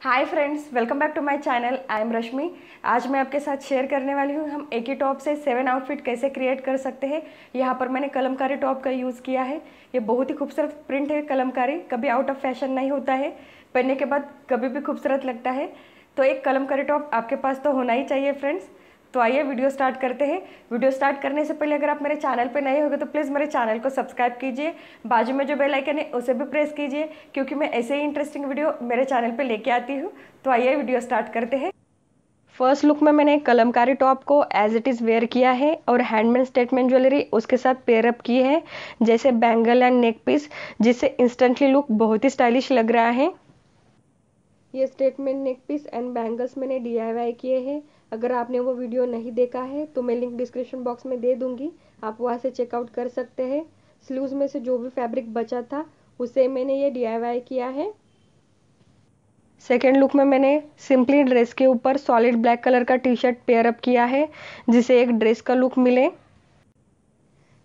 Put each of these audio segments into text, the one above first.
hi friends welcome back to my channel I am Rashmi आज मैं आपके साथ शेयर करने वाली हूँ हम एक ही टॉप से सेवन आउटफिट कैसे क्रिएट कर सकते हैं यहाँ पर मैंने कलमकारी टॉप का यूज़ किया है ये बहुत ही खूबसूरत प्रिंट है कलमकारी कभी आउट ऑफ फैशन नहीं होता है पहनने के बाद कभी भी खूबसूरत लगता है तो एक कलमकारी टॉप आपके पास तो होना ही चाहिए फ्रेंड्स तो आइए वीडियो स्टार्ट करते हैं वीडियो स्टार्ट करने से पहले अगर आप मेरे चैनल पर नए होगे तो प्लीज़ मेरे चैनल को सब्सक्राइब कीजिए बाजू में जो बेल आइकन है उसे भी प्रेस कीजिए क्योंकि मैं ऐसे ही इंटरेस्टिंग वीडियो मेरे चैनल पर लेके आती हूँ तो आइए वीडियो स्टार्ट करते हैं फर्स्ट लुक में मैंने कलमकारी टॉप को एज इट इज़ वेयर किया है और हैंडमेड स्टेटमेंट ज्वेलरी उसके साथ पेयरअप की है जैसे बैंगल एंड नेक पीस जिससे इंस्टेंटली लुक बहुत ही स्टाइलिश लग रहा है ये statement neck piece and bangles मैंने डी किए हैं अगर आपने वो वीडियो नहीं देखा है तो मैं लिंक डिस्क्रिप्शन बॉक्स में दे दूंगी आप वहाँ से चेकआउट कर सकते हैं स्लीव्स में से जो भी फैब्रिक बचा था उसे मैंने ये डी किया है सेकेंड लुक में मैंने सिंपली ड्रेस के ऊपर सॉलिड ब्लैक कलर का टी शर्ट पेयरअप किया है जिसे एक ड्रेस का लुक मिले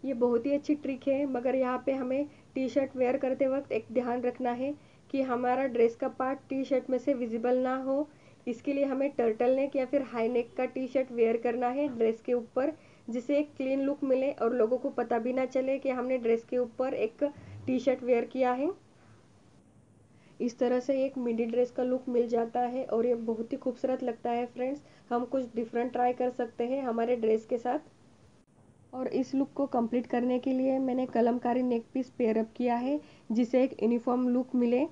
ये बहुत ही अच्छी ट्रिक है मगर यहाँ पे हमें टी शर्ट वेयर करते वक्त एक ध्यान रखना है कि हमारा ड्रेस का पार्ट टी शर्ट में से विजिबल ना हो इसके लिए हमें टर्टल नेक या फिर हाई नेक का टी शर्ट वेयर करना है ड्रेस के ऊपर जिसे एक क्लीन लुक मिले और लोगों को पता भी ना चले कि हमने ड्रेस के ऊपर एक टी शर्ट वेयर किया है इस तरह से एक मिडी ड्रेस का लुक मिल जाता है और ये बहुत ही खूबसूरत लगता है फ्रेंड्स हम कुछ डिफरेंट ट्राई कर सकते हैं हमारे ड्रेस के साथ और इस लुक को कंप्लीट करने के लिए मैंने कलमकारी नेक पीस पेयरअप किया है जिसे एक यूनिफॉर्म लुक मिले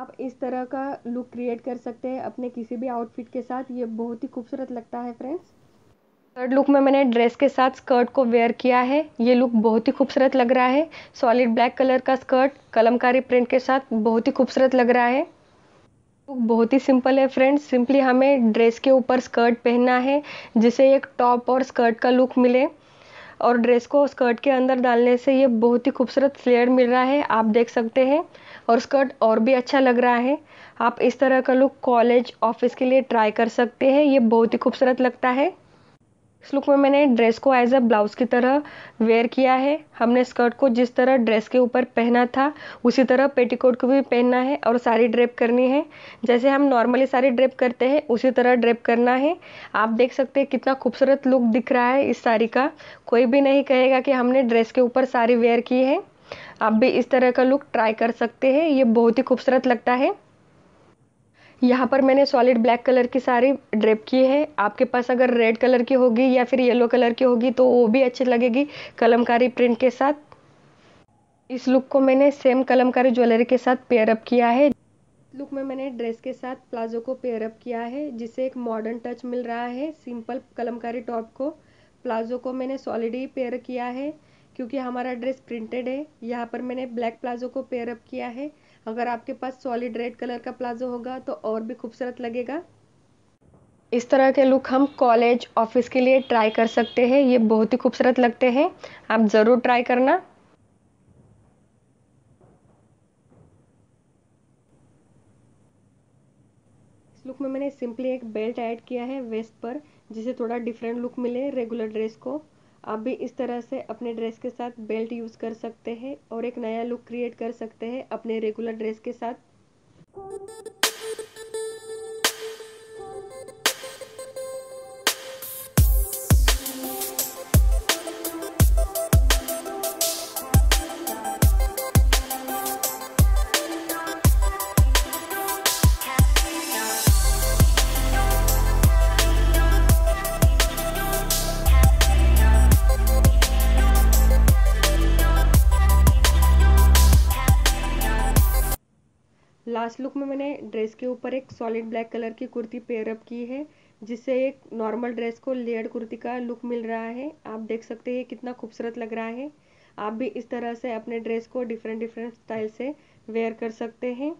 आप इस तरह का लुक क्रिएट कर सकते हैं अपने किसी भी आउटफिट के साथ ये बहुत ही खूबसूरत लगता है फ्रेंड्स थर्ड लुक में मैंने ड्रेस के साथ स्कर्ट को वेयर किया है ये लुक बहुत ही खूबसूरत लग रहा है सॉलिड ब्लैक कलर का स्कर्ट कलमकारी प्रिंट के साथ बहुत ही खूबसूरत लग रहा है लुक बहुत ही सिंपल है फ्रेंड्स सिंपली हमें ड्रेस के ऊपर स्कर्ट पहनना है जिसे एक टॉप और स्कर्ट का लुक मिले और ड्रेस को स्कर्ट के अंदर डालने से ये बहुत ही खूबसूरत फ्लेयर मिल रहा है आप देख सकते हैं और स्कर्ट और भी अच्छा लग रहा है आप इस तरह का लुक कॉलेज ऑफिस के लिए ट्राई कर सकते हैं ये बहुत ही खूबसूरत लगता है इस लुक में मैंने ड्रेस को एज अ ब्लाउज़ की तरह वेयर किया है हमने स्कर्ट को जिस तरह ड्रेस के ऊपर पहना था उसी तरह पेटीकोट को भी पहनना है और सारी ड्रेप करनी है जैसे हम नॉर्मली सारी ड्रेप करते हैं उसी तरह ड्रेप करना है आप देख सकते हैं कितना खूबसूरत लुक दिख रहा है इस साड़ी का कोई भी नहीं कहेगा कि हमने ड्रेस के ऊपर साड़ी वेयर की है आप भी इस तरह का लुक ट्राई कर सकते हैं ये बहुत ही खूबसूरत लगता है यहाँ पर मैंने सॉलिड ब्लैक कलर की साड़ी ड्रेप की है आपके पास अगर रेड कलर की होगी या फिर येलो कलर की होगी तो वो भी अच्छी लगेगी कलमकारी प्रिंट के साथ इस लुक को मैंने सेम कलमकारी ज्वेलरी के साथ पेयर अप किया है लुक में मैंने ड्रेस के साथ प्लाजो को पेयर अप किया है जिससे एक मॉडर्न टच मिल रहा है सिंपल कलमकारी टॉप को प्लाजो को मैंने सॉलिड ही पेयर किया है क्योंकि हमारा ड्रेस प्रिंटेड है यहाँ पर मैंने ब्लैक प्लाजो को पेयर अप किया है अगर आपके पास सॉलिड रेड कलर का प्लाजो होगा तो और भी खूबसूरत लगेगा इस तरह के लुक हम कॉलेज ऑफिस के लिए ट्राई कर सकते हैं ये बहुत ही खूबसूरत लगते हैं आप ज़रूर ट्राई करना लुक में मैंने सिंपली एक बेल्ट ऐड किया है वेस्ट पर जिसे थोड़ा डिफरेंट लुक मिले रेगुलर ड्रेस को आप भी इस तरह से अपने ड्रेस के साथ बेल्ट यूज़ कर सकते हैं और एक नया लुक क्रिएट कर सकते हैं अपने रेगुलर ड्रेस के साथ लास्ट लुक में मैंने ड्रेस के ऊपर एक सॉलिड ब्लैक कलर की कुर्ती पेयरअप की है जिससे एक नॉर्मल ड्रेस को लेयर्ड कुर्ती का लुक मिल रहा है आप देख सकते हैं कितना खूबसूरत लग रहा है आप भी इस तरह से अपने ड्रेस को डिफरेंट डिफरेंट स्टाइल से वेयर कर सकते हैं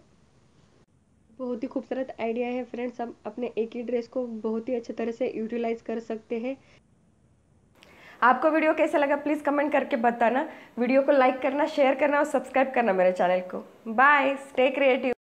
बहुत ही खूबसूरत आइडिया है फ्रेंड्स हम अपने एक ही ड्रेस को बहुत ही अच्छे तरह से यूटिलाइज कर सकते हैं आपको वीडियो कैसा लगा प्लीज़ कमेंट करके बताना वीडियो को लाइक करना शेयर करना और सब्सक्राइब करना मेरे चैनल को बाय स्टे क्रिएटिव